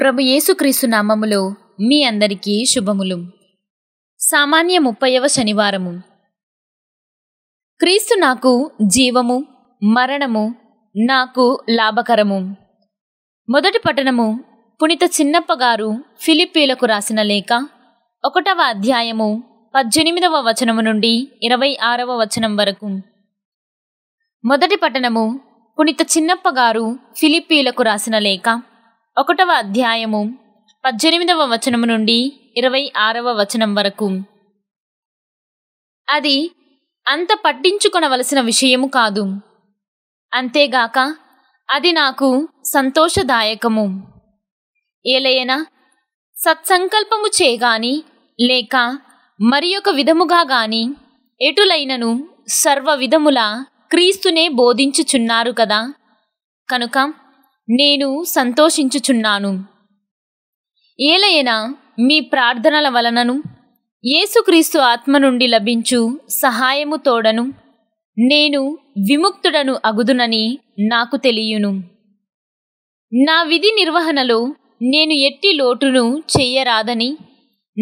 ప్రభు యేసుక్రీస్తు నామములో మీ అందరికీ శుభములు సామాన్య ముప్పైవ శనివారము క్రీస్తు నాకు జీవము మరణము నాకు లాభకరము మొదటి పట్టణము పునిత చిన్నప్పగారు ఫిలిప్పీలకు రాసిన లేఖ ఒకటవ అధ్యాయము పద్దెనిమిదవ వచనము నుండి ఇరవై ఆరవ వచనం వరకు మొదటి పట్టణము పునిత చిన్నప్పగారు ఫిలిప్పీలకు రాసిన లేఖ ఒకటవ అధ్యాయము పద్దెనిమిదవ వచనము నుండి ఇరవై ఆరవ వచనం వరకు అది అంత పట్టించుకొనవలసిన విషయము కాదు అంతేగాక అది నాకు సంతోషదాయకము ఏలయన సత్సంకల్పము చేయగాని లేక మరి ఒక విధముగా గాని ఎటులైనను సర్వ విధముల క్రీస్తునే బోధించుచున్నారు కదా కనుక నేను సంతోషించుచున్నాను ఏలయనా మీ ప్రార్థనల వలనను యేసుక్రీస్తు ఆత్మ నుండి లభించు సహాయము తోడను నేను విముక్తుడను అగుదునని నాకు తెలియను నా విధి నిర్వహణలో నేను ఎట్టి లోటును చెయ్యరాదని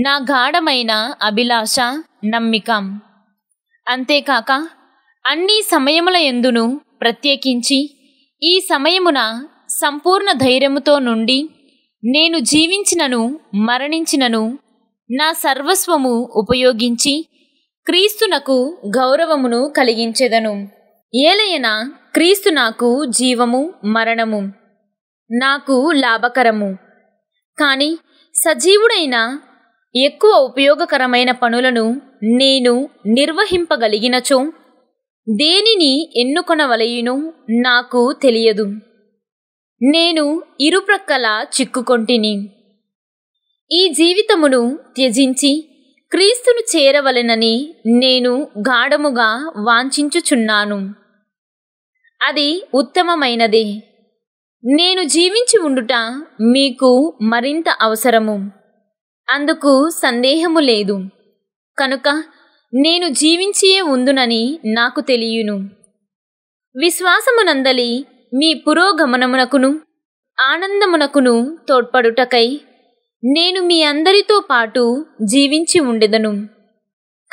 నా గాఢమైన అభిలాష నమ్మిక అంతేకాక అన్ని సమయముల ఎందును ప్రత్యేకించి ఈ సమయమున సంపూర్ణ ధైర్యముతో నుండి నేను జీవించినను మరణించినను నా సర్వస్వము ఉపయోగించి క్రీస్తునకు గౌరవమును కలిగించెదను ఏలయన క్రీస్తు నాకు జీవము మరణము నాకు లాభకరము కానీ సజీవుడైన ఎక్కువ ఉపయోగకరమైన పనులను నేను నిర్వహింపగలిగినచో దేనిని ఎన్నుకొనవలయును నాకు తెలియదు నేను ఇరుప్రక్కల చిక్కుకొంటిని ఈ జీవితమును త్యజించి క్రీస్తును చేరవలెనని నేను గాఢముగా వాంఛించుచున్నాను అది ఉత్తమమైనది నేను జీవించి ఉండుట మీకు మరింత అవసరము అందుకు సందేహము లేదు కనుక నేను జీవించియే ఉందునని నాకు తెలియను విశ్వాసమునందలి మీ పురోగమనమునకును ఆనందమునకును తోడ్పడుటకై నేను మీ అందరితో పాటు జీవించి ఉండెదను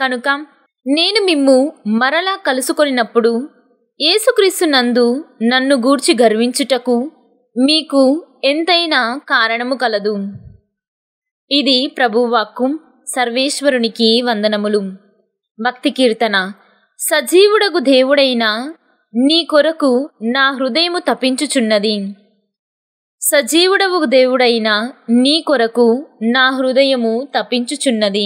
కనుక నేను మిమ్ము మరలా కలుసుకొనినప్పుడు నందు నన్ను గూర్చి గర్వించుటకు మీకు ఎంతైనా కారణము కలదు ఇది ప్రభువాక్కు సర్వేశ్వరునికి వందనములు భక్తి కీర్తన సజీవుడగు దేవుడైన నీ కొరకు నా హృదయము తపించుచున్నది సజీవుడవు దేవుడైన నీ కొరకు నా హృదయము తపించుచున్నది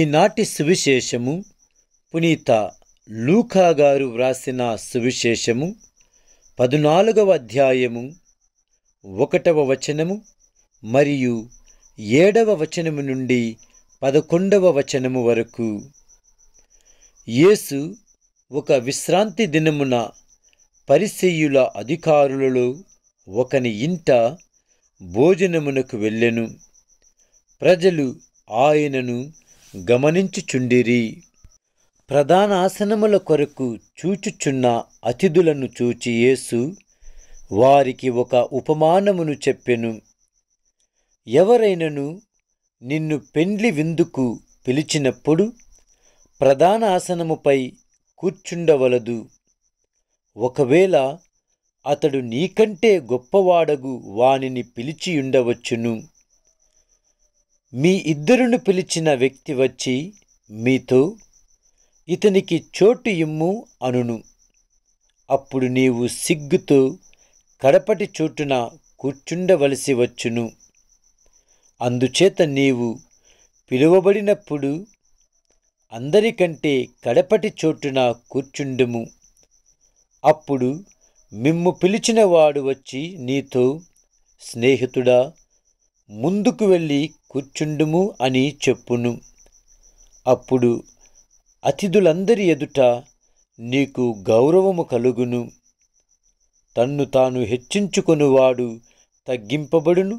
ఈనాటి సువిశేషము పునీత లూకా గారు వ్రాసిన సువిశేషము పదునాలుగవ అధ్యాయము ఒకటవ వచనము మరియు ఏడవ వచనము నుండి పదకొండవ వచనము వరకు యేసు ఒక విశ్రాంతి దినమున పరిసెయ్యుల అధికారులలో ఒకని ఇంట భోజనమునకు వెళ్ళెను ప్రజలు ఆయనను గమనించుచుండిరి ప్రధానాసనముల కొరకు చూచుచున్న అతిథులను చూచి యేసు వారికి ఒక ఉపమానమును చెప్పెను ఎవరైనను నిన్ను పెండ్లి విందుకు పిలిచినప్పుడు ప్రధాన ఆసనముపై కూర్చుండవలదు ఒకవేళ అతడు నీకంటే గొప్పవాడగు వానిని పిలిచియుండవచ్చును మీ ఇద్దరును పిలిచిన వ్యక్తి వచ్చి మీతో ఇతనికి చోటు ఇమ్ము అనును అప్పుడు నీవు సిగ్గుతో కడపటి చోటున కూర్చుండవలసి వచ్చును అందుచేత నీవు పిలువబడినప్పుడు అందరికంటే కడపటి చోటున కూర్చుండుము అప్పుడు మిమ్ము వాడు వచ్చి నీతో స్నేహితుడా ముందుకు వెళ్ళి కూర్చుండుము అని చెప్పును అప్పుడు అతిథులందరి ఎదుట నీకు గౌరవము కలుగును తన్ను తాను హెచ్చించుకొనువాడు తగ్గింపబడును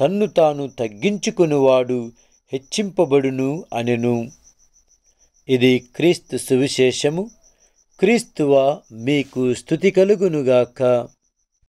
తన్ను తాను తగ్గించుకునివాడు హెచ్చింపబడును అనెను ఇది క్రీస్తు సువిశేషము క్రీస్తువ మీకు స్థుతి కలుగునుగాక